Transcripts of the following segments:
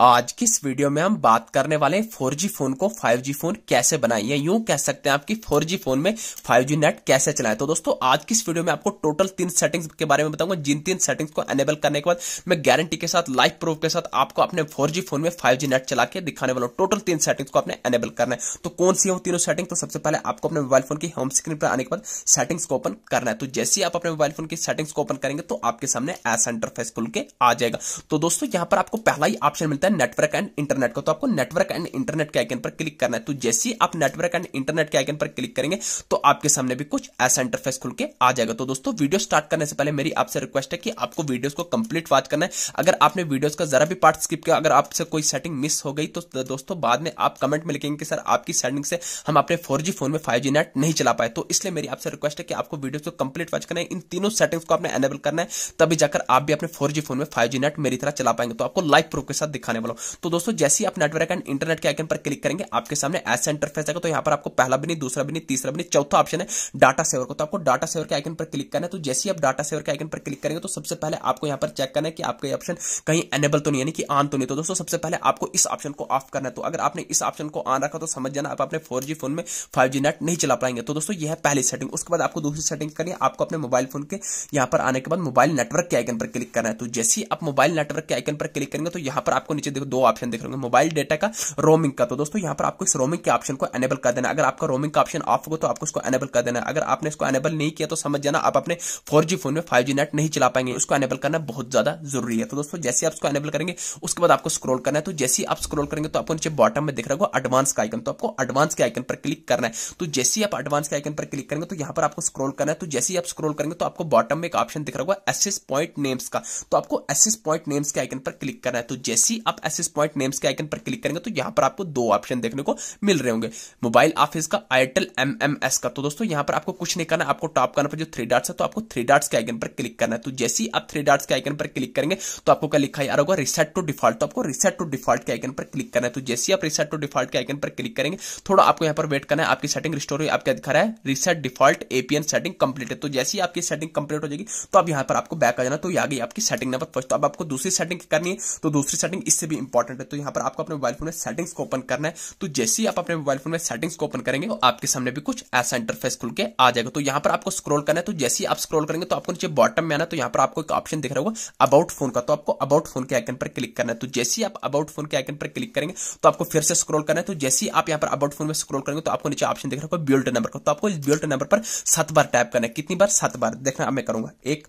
आज की इस वीडियो में हम बात करने वाले हैं 4G फोन को 5G फोन कैसे बनाएं या यूं कह सकते हैं आपकी 4G फोन में 5G नेट कैसे चलाएं तो दोस्तों आज की इस वीडियो में आपको टोटल तीन सेटिंग्स के बारे में बताऊंगा जिन तीन सेटिंग्स को एनेबल करने के बाद मैं गारंटी के साथ लाइफ प्रूफ के साथ आपको अपने फोर फोन में फाइव नेट चला के दिखाने वाला हूँ टोटल तीन सेटिंग्स को आपने एनेबल करना है तो कौन सी हो तीनों सेटिंग तो सबसे पहले आपको अपने मोबाइल फोन की होम स्क्रीन पर आने के बाद सेटिंग्स को ओपन करना है तो जैसे ही आप अपने मोबाइल फोन की सेटिंग्स को ओपन करेंगे तो आपके सामने एस एंटरफेस खुल के आ जाएगा तो दोस्तों यहाँ पर आपको पहला ही ऑप्शन मिलता है है नेटवर्क एंड इंटरनेट का तो आपको नेटवर्क एंड इंटरनेट के आइकन पर क्लिक करना है तो जैसे ही आप नेटवर्क एंड इंटरनेट के आइकन पर क्लिक करेंगे तो आपके सामने भी कुछ ऐसा इंटरफेस खुल के आ जाएगा तो दोस्तों वीडियो स्टार्ट करने से पहले मेरी आपसे रिक्वेस्ट है कि आपको वीडियोस को कंप्लीट वॉच करना है अगर आपने वीडियोस का जरा भी पार्ट स्किप किया अगर आपसे कोई सेटिंग मिस हो गई तो दोस्तों बाद में आप कमेंट में लिखेंगे कि सर आपकी सेटिंग से हम अपने फोर फोन में फाइव नेट नहीं चला पाए तो इसलिए मेरी आपसे रिक्वेस्ट है कि आपको वीडियो को कंप्लीट वॉच करना है इन तीनों सेटिंग्स को आपने एनेबल करना है तभी जाकर आप भी अपने फोर फोन में फाइव नेट मेरी तरह चला पाएंगे तो आपको लाइव प्रूफ के साथ दिखाने करने वाला हूँ तो दोस्तों जैसे ही आप नेटवर्क एंड इंटरनेट के आइकन पर क्लिक करेंगे आपके सामने ऐसा इंटरफेस आएगा तो यहाँ पर आपको पहला भी नहीं दूसरा भी नहीं तीसरा भी नहीं चौथा ऑप्शन है डाटा सेवर को तो आपको डाटा सेवर के आइकन पर क्लिक करना है तो जैसे ही आप डाटा सेवर के आइकन पर क्लिक करेंगे तो सबसे पहले आपको यहाँ पर चेक करना है कि आपका ऑप्शन कहीं एनेबल तो नहीं है कि ऑन तो नहीं तो दोस्तों सबसे पहले आपको इस ऑप्शन को ऑफ करना है तो अगर आपने इस ऑप्शन को ऑन रखा तो समझ जाना आप अपने फोर फोन में फाइव नेट नहीं चला पाएंगे तो दोस्तों यह पहली सेटिंग उसके बाद आपको दूसरी सेटिंग करनी है आपको अपने मोबाइल फोन के यहाँ पर आने के बाद मोबाइल नेटवर्क के आइकन पर क्लिक करना है तो जैसे ही आप मोबाइल नेटवर्क के आइकन पर क्लिक करेंगे तो यहाँ पर आपको नीचे नीचे देखो दो ऑप्शन देख रहे होंगे मोबाइल डेटा का रोमिंग का तो दोस्तों यहां पर आपको इस रोमिंग के ऑप्शन को एनेबल कर देना अगर आपका रोमिंग का ऑप्शन ऑफ हो तो आपको इसको एनेबल कर देना अगर आपने इसको एनेबल नहीं किया तो समझ जाना आप अपने फोर फोन में फाइव नेट नहीं चला पाएंगे उसको एनेबल करना बहुत ज्यादा जरूरी है तो दोस्तों जैसे आप उसको एनेबल करेंगे उसके बाद आपको स्क्रोल करना है तो जैसे आप स्क्रोल करेंगे तो आपको नीचे बॉटम में दिख रहा होगा एडवांस का आइकन तो आपको एडवांस के आइकन पर क्लिक करना है तो जैसे ही आप एडवांस के आइकन पर क्लिक करेंगे तो यहां तो पर आपको स्क्रोल करना है तो जैसे ही आप स्क्रोल करेंगे तो आपको बॉटम में एक ऑप्शन दिख रहा होगा एसिस पॉइंट नेम्स का तो आपको एसिस पॉइंट नेम्स के आइकन पर क्लिक करना है तो जैसे ही आप आप एसिस पॉइंट नेम्स के आइकन पर क्लिक करेंगे तो यहां पर आपको दो ऑप्शन देखने को मिल रहे होंगे मोबाइल ऑफिस का एयरटेल एम एम एस का तो दोस्तों यहां पर आपको कुछ नहीं करना आपको टॉप करना पर जो थ्री डॉट्स है तो आपको थ्री डॉट्स के आइकन पर क्लिक करना है तो जैसे ही आप थ्री डॉट्स के आइकन पर क्लिक करेंगे तो आपको क्या लिखा यार होगा रिसेट टू डिफॉल्ट तो आपको रिसेट टू डिफॉल्ट के आइकन पर क्लिक करना है तो जैसे आप रिसेट टू डिफॉल्ट के आइकन पर क्लिक करेंगे थोड़ा आपको यहां पर वेट करना है आपकी सेटिंग रिस्टोर हुई आपका दिखा रहा है reset default APN setting complete है तो जैसे ही आपकी सेटिंग कंप्लीट हो जाएगी तो आप यहां पर आपको बैक आ जाना तो आ गई आपकी सेटिंग नंबर फर्स्ट तो अब आपको दूसरी सेटिंग करनी है तो दूसरी सेटिंग इससे भी इंपॉर्टेंट है तो यहाँ पर आपको अपने मोबाइल फोन में सेटिंग्स को ओपन करना है तो जैसे ही आप अपने मोबाइल फोन में सेटिंग्स को ओपन करेंगे तो आपके सामने भी कुछ ऐसा इंटरफेस खुल के आ जाएगा तो यहाँ पर आपको स्क्रोल करना है तो जैसे ही आप स्क्रोल करेंगे तो आपको नीचे बॉटम में आना तो यहाँ पर आपको एक ऑप्शन दिख रहा होगा अबाउट फोन का तो आपको अबाउट फोन के आइकन पर क्लिक करना है तो जैसे ही आप अबाउट फोन के आइकन पर क्लिक करेंगे तो आपको फिर से स्क्रोल करना है तो जैसे ही आप यहाँ पर अबाउट फोन में स्क्रोल करेंगे तो आपको नीचे ऑप्शन दिख रहा होगा बिल्ट नंबर का तो आपको इस बिल्ट नंबर पर सात बार टाइप करना है कितनी बार सात बार देखना मैं करूंगा एक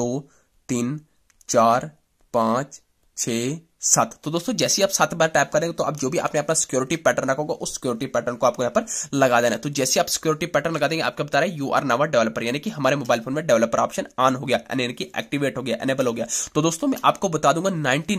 दो तीन चार पांच छ सात तो दोस्तों जैसे ही आप सात बार टाइप करेंगे तो आप जो भी आपने अपना सिक्योरिटी पैटर्न रखा होगा उस सिक्योरिटी पैटर्न को आपको यहाँ पर लगा देना है तो जैसे आप सिक्योरिटी पैटर्न लगा देंगे आपको बता रहा है यू आर नावर डेवलपर यानी कि हमारे मोबाइल फोन में डेवलपर ऑप्शन ऑन हो गया यानी कि एक्टिवेट हो गया एनेबल हो गया तो दोस्तों मैं आपको बता दूंगा नाइनटी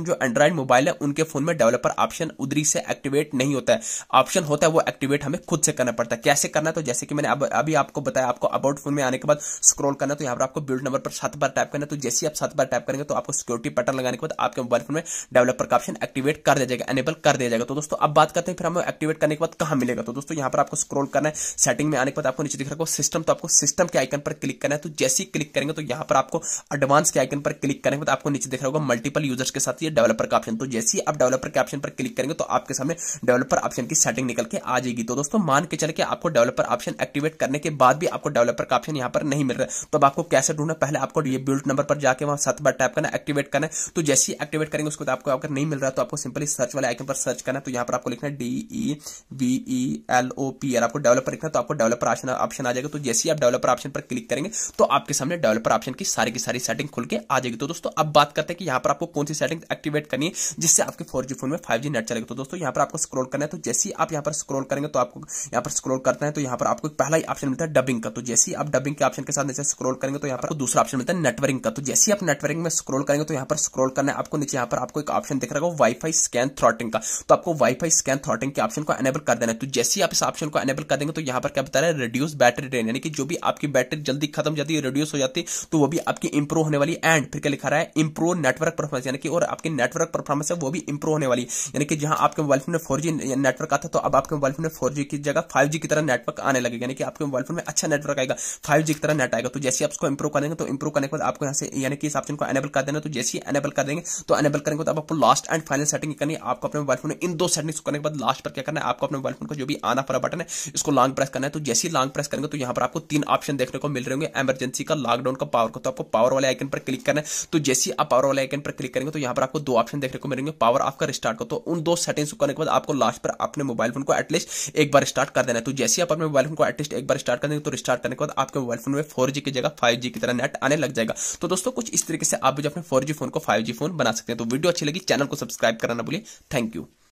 जो एंड्रॉइड मोबाइल है उनके फोन में डेवलपर ऑप्शन उधरी से एक्टिवेट नहीं होता है ऑप्शन होता है वो एक्टिवेट हमें खुद से करना पड़ता है कैसे करना है तो जैसे कि मैंने अभी आपको बताया आपको अबाउट फोन में आने के बाद स्क्रोल करना तो यहाँ पर आपको बिल्ड नंबर पर सात बार टाइप करना तो जैसे आप सात बार टाइप करेंगे तो आपको सिक्योरिटी पैटर्न लगाने के बाद आपके मोबाइल फोन में डेवलपर का ऑप्शन एक्टिवेट कर दिया जाएगा एनेबल कर दिया जाएगा तो दोस्तों अब बात करते हैं फिर हमें एक्टिवेट करने के बाद कहां मिलेगा तो दोस्तों यहां पर आपको स्क्रोल करना है सेटिंग में आने के बाद आपको नीचे दिख रहा है सिस्टम तो आपको सिस्टम के आइकन पर क्लिक करना है तो जैसे ही क्लिक करेंगे तो यहां पर आपको एडवांस के आइकन पर क्लिक करने के बाद आपको नीचे दिख रहा होगा मल्टीपल यूजर्स के साथ ये डेवलपर का ऑप्शन तो जैसे ही आप डेवलपर के ऑप्शन पर क्लिक करेंगे तो आपके सामने डेवलपर ऑप्शन की सेटिंग निकल के आ जाएगी तो दोस्तों मान के चले कि आपको डेवलपर ऑप्शन एक्टिवेट करने के बाद भी आपको डेवलपर का ऑप्शन यहां पर नहीं मिल रहा तो अब आपको कैसे ढूंढना पहले आपको ये बिल्ड नंबर पर जाकर वहां सात बार टाइप करना एक्टिवेट करना है तो जैसे ही एक्टिवेट करेंगे न्यूज को तो आपको अगर नहीं मिल रहा तो आपको सिंपली सर्च वाले आइकन पर सर्च करना तो यहाँ पर आपको लिखना है D E V E L O P R आपको डेवलपर लिखना तो आपको डेवलपर ऑप्शन आ जाएगा तो जैसे ही आप डेवलपर ऑप्शन पर क्लिक करेंगे तो आपके सामने डेवलपर ऑप्शन की सारी की सारी सेटिंग खुल के आ जाएगी तो दोस्तों अब बात करते हैं कि यहाँ पर आपको कौन सी सेटिंग एक्टिवेट करनी है जिससे आपके फोर फोन में फाइव नेट चलेगा तो दोस्तों यहाँ पर आपको स्क्रोल करना है तो जैसे ही आप यहाँ पर स्क्रोल करेंगे तो आपको यहाँ पर स्क्रोल करते हैं तो यहाँ पर आपको पहला ही ऑप्शन मिलता है डबिंग का तो जैसे ही आप डबिंग के ऑप्शन के साथ नीचे स्क्रोल करेंगे तो यहाँ पर दूसरा ऑप्शन मिलता है नेटवर्किंग का तो जैसे ही आप नेटवर्किंग में स्क्रोल करेंगे तो यहाँ पर स्क्रोल करना है आपको नीचे यहाँ पर आपको एक ऑप्शन दिख रहा होगा वाईफाई स्कैन थ्रॉटिंग का तो आपको वाईफाई स्कैन थ्रॉटिंग के ऑप्शन को एनेबल कर देना है तो जैसे ही आप इस ऑप्शन को एनेबल कर देंगे तो यहां पर क्या बता रहा है रिड्यूस बैटरी ड्रेन यानी कि जो भी आपकी बैटरी जल्दी खत्म जाती है रिड्यूस हो जाती है तो वो भी आपकी इंप्रूव होने वाली एंड फिर क्या लिखा रहा है इंप्रूव नेटवर्क परफॉर्मेंस यानी कि और आपकी नेटवर्क परफॉर्मेंस है वो भी इंप्रूव होने वाली यानी कि जहां आपके मोबाइल फोन में फोर नेटवर्क आता तो अब आपके मोबाइल फोन में फोर की जगह फाइव की तरह नेटवर्क आने लगेगा यानी कि आपके मोबाइल फोन में अच्छा नेटवर्क आएगा फाइव की तरह नेट आएगा तो जैसे आप उसको इंप्रूव करेंगे तो इंप्रूव करने के बाद आपको यहाँ से यानी कि इस ऑप्शन को एनेबल कर देना तो जैसे ही एनेबल कर देंगे तो एनेबल करेंगे करेंगे तो आपको लास्ट एंड फाइनल सेटिंग करनी है आपको अपने मोबाइल फोन में इन दो सेटिंग्स करने के बाद लास्ट पर क्या करना है आपको अपने मोबाइल फोन का जो भी आना पड़ा बटन है इसको लॉन्ग प्रेस करना है तो जैसे ही लॉन्ग प्रेस करेंगे तो यहाँ पर आपको तीन ऑप्शन देखने को मिल रहे होंगे एमरजेंसी का लॉकडाउन का पावर का तो आपको पावर वाले आइकन पर क्लिक करना है तो जैसे आप पावर वाले आइकन पर क्लिक करेंगे तो यहाँ पर आपको दो ऑप्शन देखने को मिलेंगे पावर ऑफ का रिस्टार्ट को तो उन दो सेटिंग्स करने के बाद आपको लास्ट पर अपने मोबाइल फोन को एटलीस्ट एक बार स्टार्ट कर देना है तो जैसे आप अपने मोबाइल फोन को एटलीस्ट एक बार स्टार्ट कर देंगे तो रिस्टार्ट करने के बाद आपके मोबाइल फोन में फोर की जगह फाइव की तरह नेट आने लग जाएगा तो दोस्तों कुछ इस तरीके से आप भी अपने फोर फोन को फाइव फोन बना सकते हैं तो वीडियो अच्छी लगी चैनल को सब्सक्राइब करना भूलिए थैंक यू